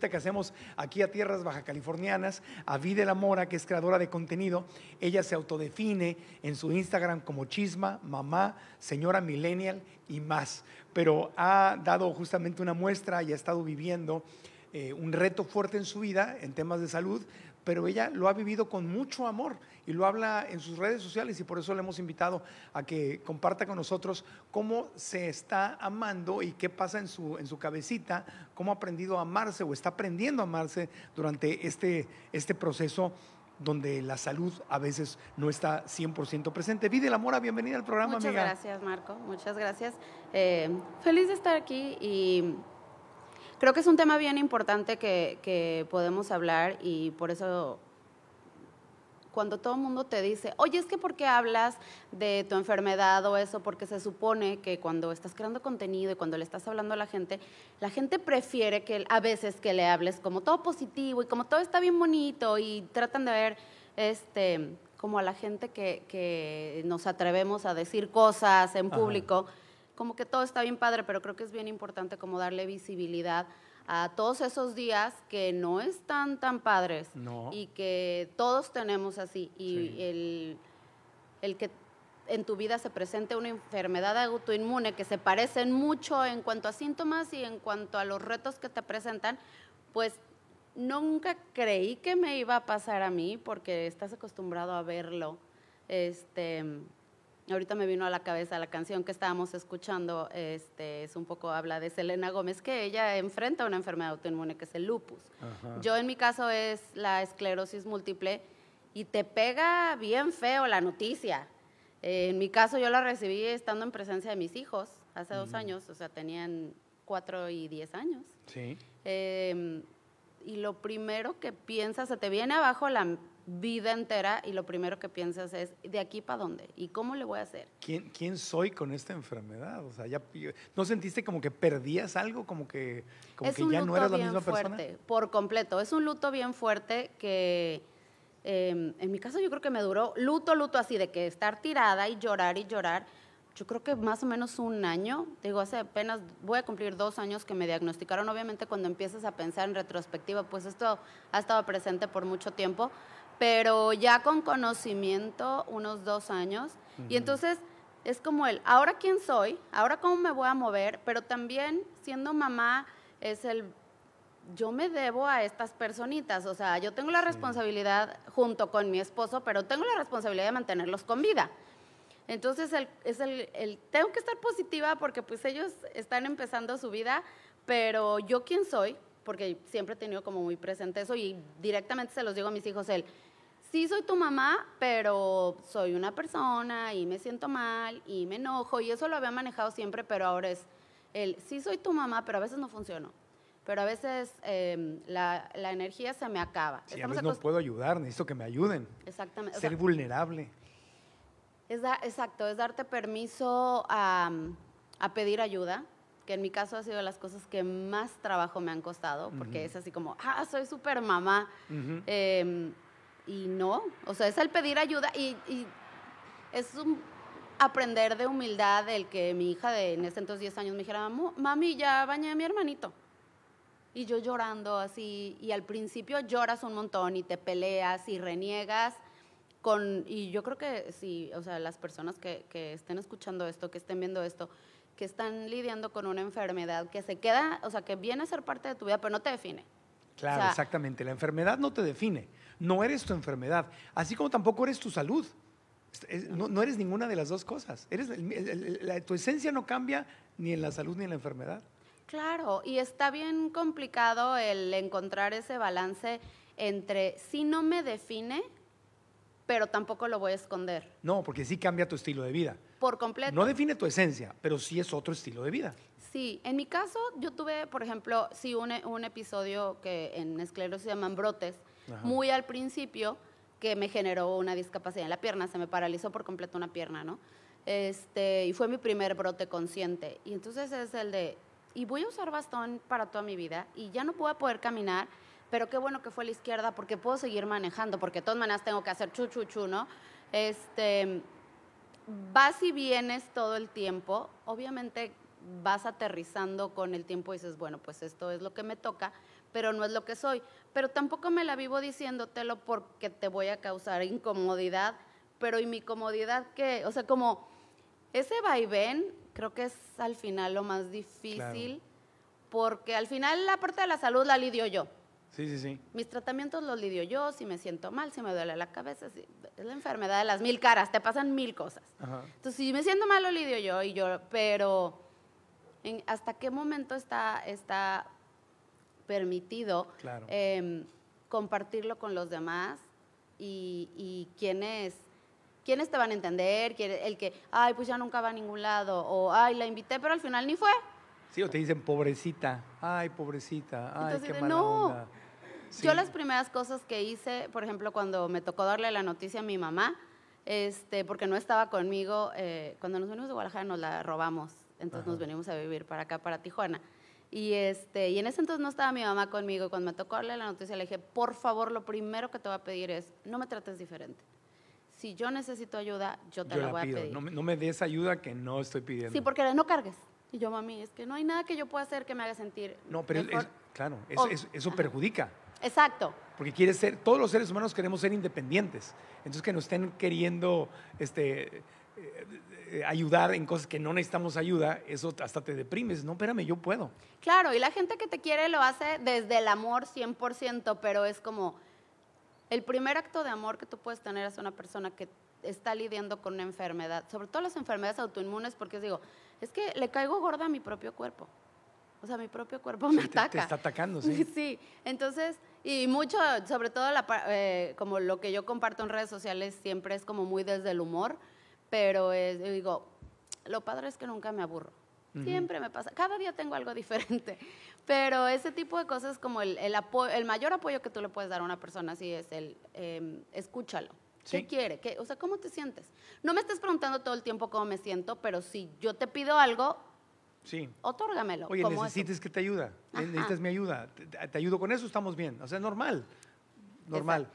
que hacemos aquí a tierras baja californianas, a Vida la Mora, que es creadora de contenido, ella se autodefine en su Instagram como chisma, mamá, señora millennial y más, pero ha dado justamente una muestra y ha estado viviendo eh, un reto fuerte en su vida en temas de salud, pero ella lo ha vivido con mucho amor y lo habla en sus redes sociales y por eso le hemos invitado a que comparta con nosotros cómo se está amando y qué pasa en su, en su cabecita, cómo ha aprendido a amarse o está aprendiendo a amarse durante este, este proceso donde la salud a veces no está 100% presente. Vide la Mora, bienvenida al programa, Muchas gracias, Marco. Muchas gracias. Eh, feliz de estar aquí y creo que es un tema bien importante que, podemos hablar y por eso cuando todo el mundo te dice, oye, es que ¿por qué hablas de tu enfermedad o eso? Porque se supone que cuando estás creando contenido y cuando le estás hablando a la gente, la gente prefiere que a veces que le hables como todo positivo y como todo está bien bonito y tratan de ver este, como a la gente que, nos atrevemos a decir cosas en público como que todo está bien padre, pero creo que es bien importante como darle visibilidad a todos esos días que no están tan padres y que todos tenemos así. Y el, el que en tu vida se presente una enfermedad autoinmune que se parecen mucho en cuanto a síntomas y en cuanto a los retos que te presentan, pues nunca creí que me iba a pasar a mí porque estás acostumbrado a verlo. Este, ahorita me vino a la cabeza la canción que estábamos escuchando, este, es un poco habla de Selena Gómez, que ella enfrenta una enfermedad autoinmune que es el lupus. Yo en mi caso es la esclerosis múltiple y te pega bien feo la noticia. en mi caso yo la recibí estando en presencia de mis hijos hace dos años, o sea, tenían cuatro y diez años. Sí. Em, y lo primero que piensas, se te viene abajo la, vida entera y lo primero que piensas es, ¿de aquí para dónde? ¿Y cómo le voy a hacer? ¿Quién, quién soy con esta enfermedad? O sea, ya, ¿no sentiste como que perdías algo? Como que, como que un ya luto no eras la misma fuerte, Por completo, es un luto bien fuerte que... Em, en mi caso yo creo que me duró luto, luto así, de que estar tirada y llorar y llorar, yo creo que más o menos un año, digo, hace apenas voy a cumplir dos años que me diagnosticaron. Obviamente cuando empiezas a pensar en retrospectiva, pues esto ha estado presente por mucho tiempo, pero ya con conocimiento unos dos años. Y entonces es como el, ahora quién soy, ahora cómo me voy a mover, pero también siendo mamá es el, yo me debo a estas personitas, o sea, yo tengo la responsabilidad junto con mi esposo, pero tengo la responsabilidad de mantenerlos con vida. Entonces el, es el, tengo que estar positiva porque pues ellos están empezando su vida, pero yo quién soy, porque siempre he tenido como muy presente eso y directamente se los digo a mis hijos, él, sí soy tu mamá, pero soy una persona y me siento mal y me enojo y eso lo había manejado siempre, pero ahora es el, sí soy tu mamá, pero a veces no funciono. Pero a veces em, la, energía se me acaba. Sí, a no puedo ayudar, necesito que me ayuden. Exactamente. Ser vulnerable. Es exacto, es darte permiso a, a pedir ayuda, que en mi caso ha sido de las cosas que más trabajo me han costado, porque es así como, ah, soy súper mamá. Em, y no, o sea, es el pedir ayuda y, es un aprender de humildad el que mi hija de en ese entonces 10 años me dijera, mami, ya bañé a mi hermanito. Y yo llorando así, y al principio lloras un montón y te peleas y reniegas. Con, y yo creo que sí, o sea, las personas que estén escuchando esto, que estén viendo esto, que están lidiando con una enfermedad que se queda, o sea, que viene a ser parte de tu vida, pero no te define. Claro, exactamente. La enfermedad no te define. No eres tu enfermedad. Así como tampoco eres tu salud. No, eres ninguna de las dos cosas. Eres, tu esencia no cambia ni en la salud ni en la enfermedad. Claro, y está bien complicado el encontrar ese balance entre si no me define, pero tampoco lo voy a esconder. No, porque sí cambia tu estilo de vida. Por completo. No define tu esencia, pero sí es otro estilo de vida. Sí, en mi caso yo tuve, por ejemplo, sí, un, un episodio que en esclerosis se llaman brotes, muy al principio, que me generó una discapacidad en la pierna, se me paralizó por completo una pierna, ¿no? Este, y fue mi primer brote consciente. Y entonces es el de, y voy a usar bastón para toda mi vida, y ya no puedo poder caminar, pero qué bueno que fue a la izquierda porque puedo seguir manejando, porque de todas maneras tengo que hacer chu, chu, chu, ¿no? Este, vas y vienes todo el tiempo, obviamente vas aterrizando con el tiempo y dices, bueno, pues esto es lo que me toca, pero no es lo que soy. Pero tampoco me la vivo diciéndotelo porque te voy a causar incomodidad, pero y mi comodidad que, o sea, como ese vaivén creo que es al final lo más difícil, porque al final la parte de la salud la lidio yo. Sí, sí, sí. Mis tratamientos los lidio yo, si me siento mal, si me duele la cabeza, es la enfermedad de las mil caras, te pasan mil cosas. Entonces, si me siento mal, lo lidio yo y yo, pero ¿hasta qué momento está, está permitido em, compartirlo con los demás y, quiénes te van a entender, el que, ay, pues ya nunca va a ningún lado, o ay, la invité, pero al final ni fue. Sí, o te dicen, pobrecita, ay, pobrecita, ay, qué mala no. Yo las primeras cosas que hice, por ejemplo, cuando me tocó darle la noticia a mi mamá, este, porque no estaba conmigo, eh, cuando nos venimos de Guadalajara nos la robamos, entonces nos venimos a vivir para acá, para Tijuana. Y, este, y en ese entonces no estaba mi mamá conmigo. Y cuando me tocó darle la noticia, le dije, por favor, lo primero que te voy a pedir es, no me trates diferente. Si yo necesito ayuda, yo te la, voy a pedir. No, no, me des ayuda que no estoy pidiendo. Sí, porque no cargues. Y yo, mami, es que no hay nada que yo pueda hacer que me haga sentir. No, pero claro, oh, eso perjudica. Exacto. Porque quiere ser, todos los seres humanos queremos ser independientes. Entonces que nos estén queriendo este, eh, eh, ayudar en cosas que no necesitamos ayuda, eso hasta te deprimes. No, espérame, yo puedo. Claro, y la gente que te quiere lo hace desde el amor 100%, pero es como el primer acto de amor que tú puedes tener es una persona que está lidiando con una enfermedad, sobre todo las enfermedades autoinmunes, porque digo, es que le caigo gorda a mi propio cuerpo. O sea, mi propio cuerpo me ataca. Te, está atacando, sí. Sí, entonces, y mucho, sobre todo eh, como lo que yo comparto en redes sociales siempre es como muy desde el humor, pero es, digo, lo padre es que nunca me aburro. Siempre me pasa, cada día tengo algo diferente, pero ese tipo de cosas como el, mayor apoyo que tú le puedes dar a una persona así es el em, escúchalo, ¿Qué quiere? o sea, ¿cómo te sientes? No me estés preguntando todo el tiempo cómo me siento, pero si yo te pido algo, Sí. Otórgamelo. Oye, necesites que te ayuda. Necesitas mi ayuda. Te, ayudo con eso, estamos bien. O sea, normal. Normal.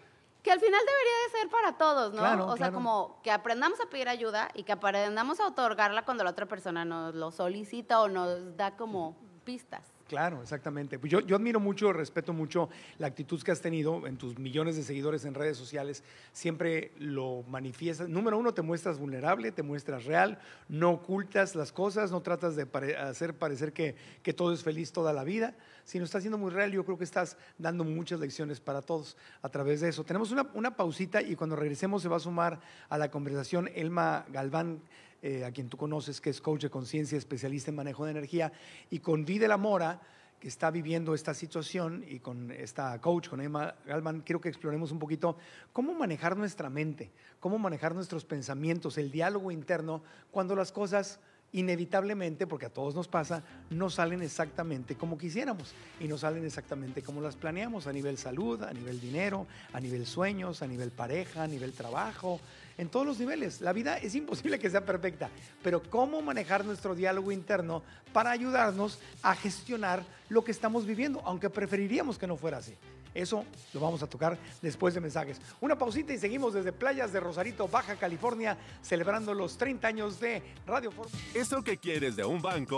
Que al final debería de ser para todos, ¿no? o sea, como que aprendamos a pedir ayuda y que aprendamos a otorgarla cuando la otra persona nos lo solicita o nos da como pistas. Claro, exactamente. Pues yo, yo admiro mucho, respeto mucho la actitud que has tenido en tus millones de seguidores en redes sociales. Siempre lo manifiestas. Número uno, te muestras vulnerable, te muestras real, no ocultas las cosas, no tratas de hacer parecer que, que todo es feliz toda la vida, sino estás siendo muy real. Yo creo que estás dando muchas lecciones para todos a través de eso. Tenemos una, una pausita y cuando regresemos se va a sumar a la conversación Elma Galván. Eh, a quien tú conoces, que es coach de conciencia, especialista en manejo de energía, y con Vide la Mora, que está viviendo esta situación, y con esta coach, con Emma Galman, quiero que exploremos un poquito cómo manejar nuestra mente, cómo manejar nuestros pensamientos, el diálogo interno, cuando las cosas inevitablemente, porque a todos nos pasa, no salen exactamente como quisiéramos y no salen exactamente como las planeamos a nivel salud, a nivel dinero, a nivel sueños, a nivel pareja, a nivel trabajo, en todos los niveles. La vida es imposible que sea perfecta, pero cómo manejar nuestro diálogo interno para ayudarnos a gestionar lo que estamos viviendo, aunque preferiríamos que no fuera así. Eso lo vamos a tocar después de mensajes. Una pausita y seguimos desde playas de Rosarito, Baja California, celebrando los 30 años de Radio Eso que quieres de un banco.